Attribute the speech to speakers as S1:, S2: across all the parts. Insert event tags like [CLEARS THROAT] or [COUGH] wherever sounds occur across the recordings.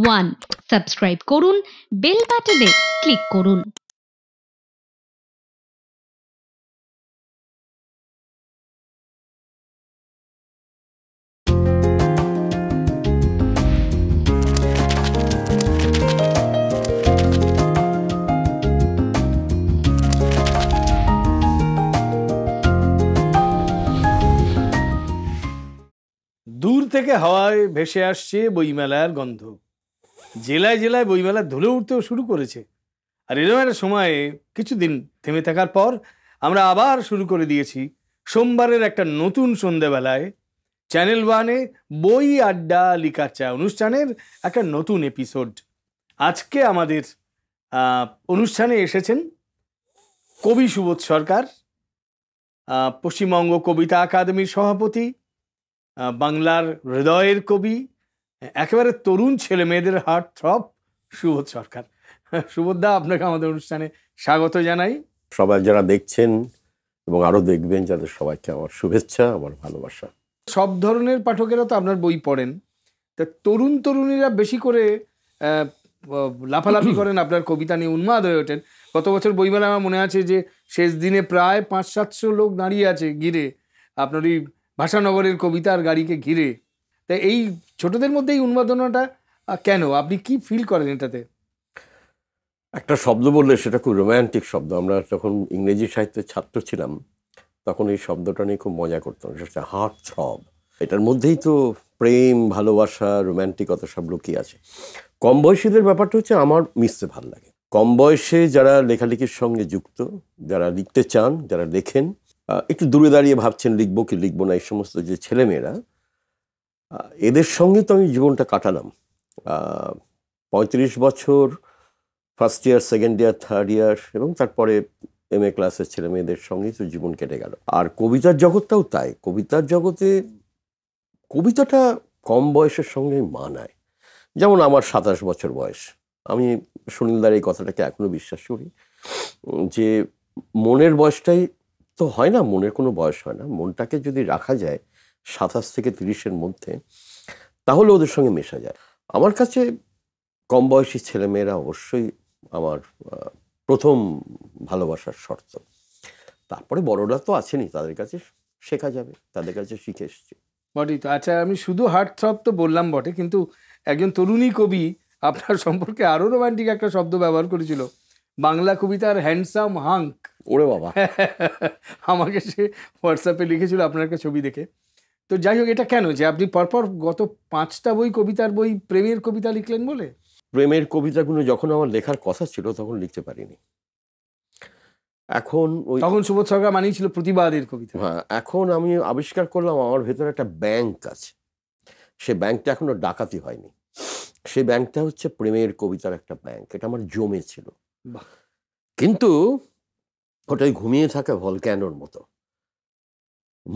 S1: one subscribe করুন bell বাটনে click করুন দূর থেকে হাওয়ায় ভেসে আসছে বইমেলার গন্ধ জেলায় জেলায় বইমেলা ধুলে উঠতেও শুরু করেছে আর এরকম একটা সময়ে কিছুদিন থেমে থাকার পর আমরা আবার শুরু করে দিয়েছি সোমবারের একটা নতুন সন্ধেবেলায় চ্যানেল ওয়ানে বই আড্ডা লিকা চা অনুষ্ঠানের একটা নতুন এপিসোড আজকে আমাদের অনুষ্ঠানে এসেছেন কবি সুবোধ সরকার পশ্চিমবঙ্গ কবিতা একাডেমির সভাপতি বাংলার হৃদয়ের কবি একেবারে তরুণ ছেলে মেয়েদের হার্ট থ্রপ সুবোধ সরকার সুবোধদা আপনাকে আমাদের অনুষ্ঠানে স্বাগত জানাই
S2: সবাই যারা দেখছেন এবং আরও দেখবেন যাদের সবাইকে আমার শুভেচ্ছা আমার ভালোবাসা
S1: সব ধরনের পাঠকেরা তো আপনার বই পড়েন তা তরুণ তরুণীরা বেশি করে লাফালাফি [CLEARS THROAT] করেন আপনার কবিতা নিয়ে উন্মাদ হয়ে ওঠেন গত বছর বইমেলা আমার মনে আছে যে শেষ দিনে প্রায় পাঁচ সাতশো লোক দাঁড়িয়ে আছে ঘিরে আপনার ওই ভাষানগরের কবিতার গাড়িকে ঘিরে তা এই ছোটদের মধ্যে এই উন্মাদনাটা কেন আপনি কি ফিল করেন এটাতে
S2: একটা শব্দ বললে সেটা খুব রোম্যান্টিক শব্দ আমরা যখন ইংরেজি সাহিত্যের ছাত্র ছিলাম তখন এই শব্দটা নিয়ে খুব মজা করতাম সেটা হচ্ছে হার্ট থ্রব এটার মধ্যেই তো প্রেম ভালোবাসা রোম্যান্টিকতা সব লোকই আছে কম বয়সীদের ব্যাপারটা হচ্ছে আমার মিশতে ভাল লাগে কম বয়সে যারা লেখালেখির সঙ্গে যুক্ত যারা লিখতে চান যারা লেখেন একটু দূরে দাঁড়িয়ে ভাবছেন লিখবো কি লিখবো না এই সমস্ত যে ছেলেমেয়েরা এদের সঙ্গে তো আমি জীবনটা কাটালাম পঁয়ত্রিশ বছর first year second year third year এবং তারপরে এম এ ক্লাসের ছেলে মেয়েদের সঙ্গেই তো জীবন কেটে গেল আর কবিতার জগৎটাও তাই কবিতার জগতে কবিতাটা কম বয়সের সঙ্গে মানায় যেমন আমার সাতাশ বছর বয়স আমি সুনীলদার এই কথাটাকে এখনও বিশ্বাস করি যে মনের বয়সটাই তো হয় না মনের কোনো বয়স হয় না মনটাকে যদি রাখা যায় সাতাশ থেকে তিরিশের মধ্যে তাহলে ওদের সঙ্গে মেশা যায় আমার কাছে কম বয়সী ছেলেমেয়েরা অবশ্যই আমার প্রথম ভালোবাসার শর্ত তারপরে বড়রা তো আছেনি তাদের কাছে শেখা যাবে তাদের কাছে শিখে এসছে
S1: বটেই তো আচ্ছা আমি শুধু হার্ট থ্রব তো বললাম বটে কিন্তু একজন তরুণী কবি আপনার সম্পর্কে আরও রোমান্টিক একটা শব্দ ব্যবহার করেছিল বাংলা কবিতার হ্যান্ডসাম হাঙ্ক ওরে বাবা [LAUGHS] আমাকে সে হোয়াটসঅ্যাপে লিখেছিল আপনার একটা ছবি দেখে তো যাই হোক এটা কেন যে আপনি পরপর গত পাঁচটা বই কবিতার বই প্রেমের কবিতা
S2: লিখলেন বলে প্রেমের কবিতাগুলো যখন আমার লেখার কথা ছিল তখন লিখতে পারিনি এখন ওই তখন সুবোধ সরকার মানেই ছিল প্রতিবাদের কবিতা হ্যাঁ এখন আমি আবিষ্কার করলাম আমার ভেতরে একটা ব্যাংক আছে সে ব্যাংকটা এখনো ডাকাতি হয়নি সেই ব্যাংকটা হচ্ছে প্রেমের কবিতার একটা ব্যাংক এটা আমার জমে ছিল কিন্তু ওটাই ঘুমিয়ে থাকা ভলক্যানোর মতো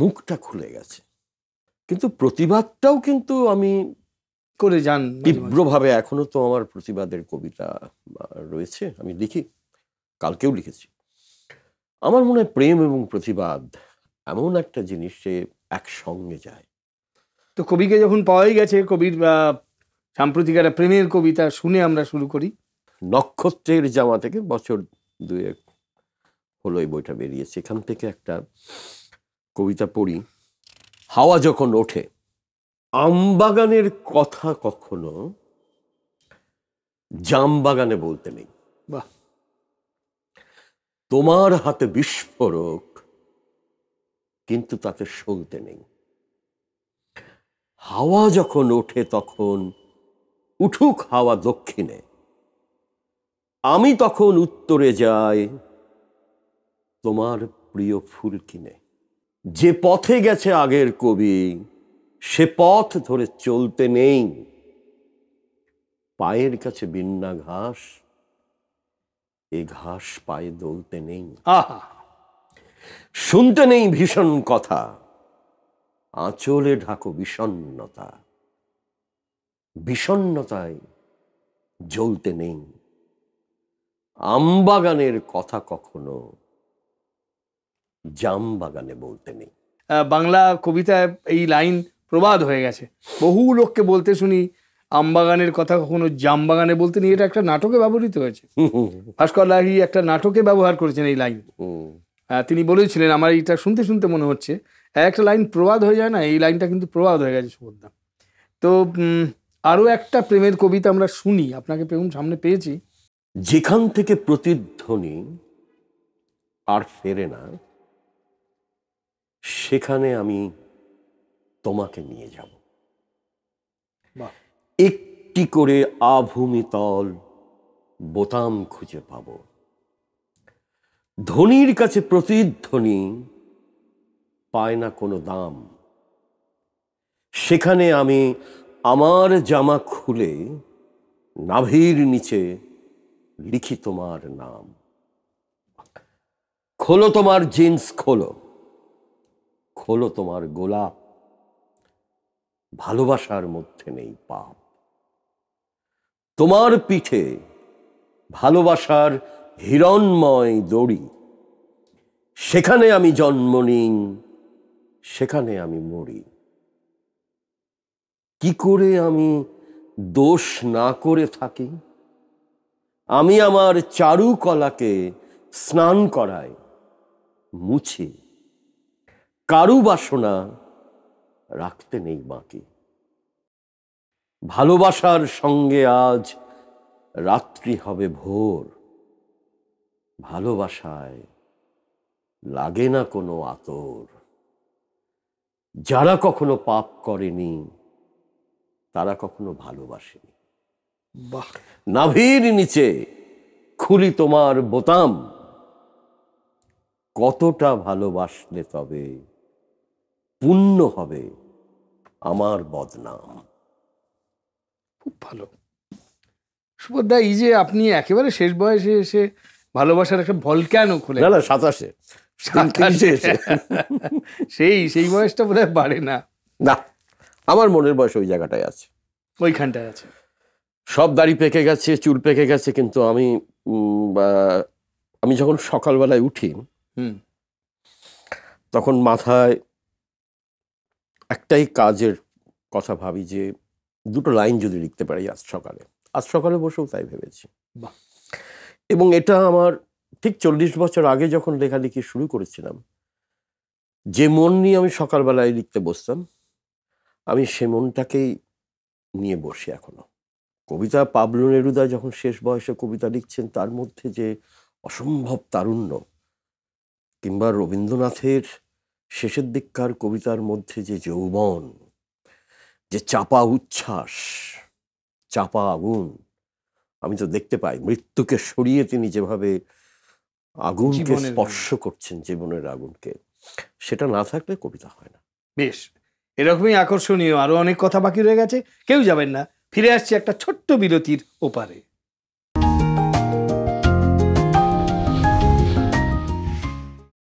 S2: মুখটা খুলে গেছে কিন্তু প্রতিবাদটাও কিন্তু আমি করে যান তীব্রভাবে এখনো তো আমার প্রতিবাদের কবিতা রয়েছে আমি লিখি কালকেও লিখেছি আমার মনে হয় প্রেম এবং প্রতিবাদ এমন একটা জিনিস সে একসঙ্গে যায় তো কবিকে যখন পাওয়াই গেছে কবির সাম্প্রতিক একটা প্রেমের কবিতা শুনে আমরা শুরু করি নক্ষত্রের জামা থেকে বছর দুয়েক হলো এই বইটা বেরিয়েছে এখান থেকে একটা কবিতা পড়ি হাওয়া যখন ওঠে আমবাগানের কথা কখনো জামবাগানে বলতে নেই বাহ তোমার হাতে বিস্ফোরক কিন্তু তাতে সলতে নেই হাওয়া যখন ওঠে তখন উঠুক হাওয়া দক্ষিণে আমি তখন উত্তরে যাই তোমার প্রিয় ফুল কিনে যে পথে গেছে আগের কবি সে পথ ধরে চলতে নেই পায়ের কাছে বিন্না ঘাস এ ঘাস পায়ে দলতে নেই আহা শুনতে নেই ভীষণ কথা আঁচলে ঢাকো বিষণ্নতা বিষণ্নতায় জ্বলতে নেই আমবাগানের কথা কখনো জাম বাগানে বলতে নেই বাংলা
S1: কবিতায় এই লাইন প্রবাদ হয়ে গেছে বহু লোককে বলতে শুনি আমবাগানের কথা কখনো জাম বাগানে বলতে নেই এটা একটা নাটকে ব্যবহৃত হয়েছে [LAUGHS] ভাস্কর লাহি একটা নাটকে ব্যবহার করেছেন এই লাইন তিনি বলেছিলেন আমার এটা শুনতে শুনতে মনে হচ্ছে একটা লাইন প্রবাদ হয়ে যায় না এই লাইনটা কিন্তু প্রবাদ হয়ে গেছে সুবোধদা তো আরও একটা প্রেমের
S2: কবিতা আমরা শুনি আপনাকে প্রেম সামনে পেয়েছি যেখান থেকে প্রতিধ্বনি আর ফেরে না সেখানে আমি তোমাকে নিয়ে যাব একটি করে আভূমিতল বোতাম খুঁজে পাব ধনির কাছে প্রতিধ্বনি পায় না কোনো দাম সেখানে আমি আমার জামা খুলে নাভির নিচে লিখি তোমার নাম খোলো তোমার জিন্স খোলো খোলো তোমার গোলাপ ভালোবাসার মধ্যে নেই পাপ তোমার পিঠে ভালোবাসার হিরণময় দড়ি সেখানে আমি জন্ম নিই সেখানে আমি মরি কি করে আমি দোষ না করে থাকি আমি আমার চারুকলাকে স্নান করায় মুছি কারু বাসনা রাখতে নেই বাকি ভালোবাসার সঙ্গে আজ রাত্রি হবে ভোর ভালোবাসায় লাগে না কোনো আতর যারা কখনো পাপ করেনি তারা কখনো ভালোবাসেনি নাভির নিচে খুলি তোমার বোতাম কতটা ভালোবাসলে তবে পূর্ণ হবে আমার বদনাম খুব ভালো
S1: সুভদ্রা এই যে আপনি একেবারে শেষ বয়সে এসে ভালোবাসার একটা ভলক্যানো খুলে না সাতাশে সেই সেই বয়সটা বোধ
S2: বাড়ে না না আমার মনের বয়স ওই জায়গাটায় আছে
S1: ওইখানটায় আছে
S2: সব দাড়ি পেকে গেছে চুল পেকে গেছে কিন্তু আমি আমি যখন সকালবেলায় উঠি তখন মাথায় একটাই কাজের কথা ভাবি যে দুটো লাইন যদি লিখতে পারি আজ সকালে আজ সকালে বসেও তাই ভেবেছি এবং এটা আমার ঠিক চল্লিশ বছর আগে যখন লেখালেখি শুরু করেছিলাম যে মন নিয়ে আমি সকালবেলায় লিখতে বসতাম আমি সে মনটাকেই নিয়ে বসি এখনো কবিতা পাবলু নেরুদা যখন শেষ বয়সে কবিতা লিখছেন তার মধ্যে যে অসম্ভব তারুণ্য কিংবা রবীন্দ্রনাথের শেষের দিককার কবিতার মধ্যে যে যৌবন যে চাপা উচ্ছ্বাস চাপা আগুন আমি তো দেখতে পাই মৃত্যুকে সরিয়ে তিনি যেভাবে আগুনকে স্পর্শ করছেন জীবনের আগুনকে সেটা না থাকলে কবিতা হয় না
S1: বেশ এরকমই আকর্ষণীয় আরো অনেক কথা বাকি রয়ে গেছে কেউ যাবেন না ফিরে আসছি একটা ছোট্ট বিরতির ওপারে